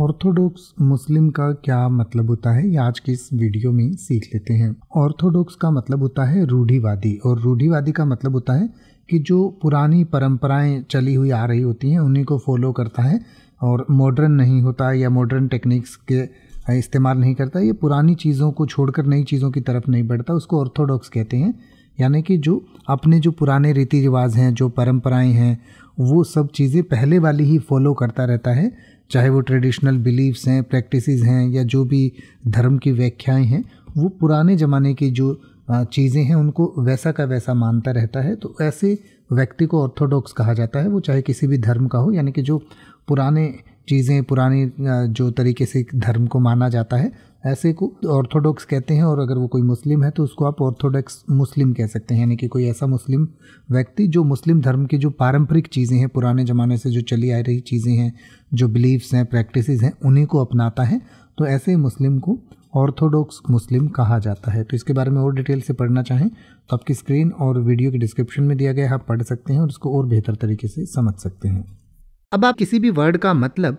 Orthodox मुस्लिम का क्या मतलब होता है ये आज की इस वीडियो में सीख लेते हैं ऑर्थोडॉक्स का मतलब होता है रूढ़ीवादी और रूढ़ीवादी का मतलब होता है कि जो पुरानी परंपराएं चली हुई आ रही होती हैं उन्हीं को फॉलो करता है और मॉडर्न नहीं होता या मॉडर्न टेक्निक्स के इस्तेमाल नहीं करता ये पुरानी चीज़ों को छोड़कर नई चीज़ों की तरफ नहीं बढ़ता उसको ऑर्थोडॉक्स कहते हैं यानी कि जो अपने जो पुराने रीति रिवाज हैं जो परंपराएं हैं वो सब चीज़ें पहले वाली ही फॉलो करता रहता है चाहे वो ट्रेडिशनल बिलीव्स हैं प्रैक्टिस हैं या जो भी धर्म की व्याख्याएँ हैं वो पुराने ज़माने की जो चीज़ें हैं उनको वैसा का वैसा मानता रहता है तो ऐसे व्यक्ति को ऑर्थोडॉक्स कहा जाता है वो चाहे किसी भी धर्म का हो यानी कि जो पुराने चीज़ें पुरानी जो तरीके से धर्म को माना जाता है ऐसे को ऑर्थोडॉक्स कहते हैं और अगर वो कोई मुस्लिम है तो उसको आप ऑर्थोडॉक्स मुस्लिम कह सकते हैं यानी कि कोई ऐसा मुस्लिम व्यक्ति जो मुस्लिम धर्म की जो पारंपरिक चीज़ें हैं पुराने ज़माने से जो चली आ रही चीज़ें हैं जो बिलीव्स हैं प्रैक्टिस हैं उन्हीं को अपनाता है तो ऐसे मुस्लिम को ऑर्थोडॉक्स मुस्लिम कहा जाता है तो इसके बारे में और डिटेल से पढ़ना चाहें तो आपकी स्क्रीन और वीडियो के डिस्क्रिप्शन में दिया गया आप पढ़ सकते हैं और इसको और बेहतर तरीके से समझ सकते हैं अब आप किसी भी वर्ड का मतलब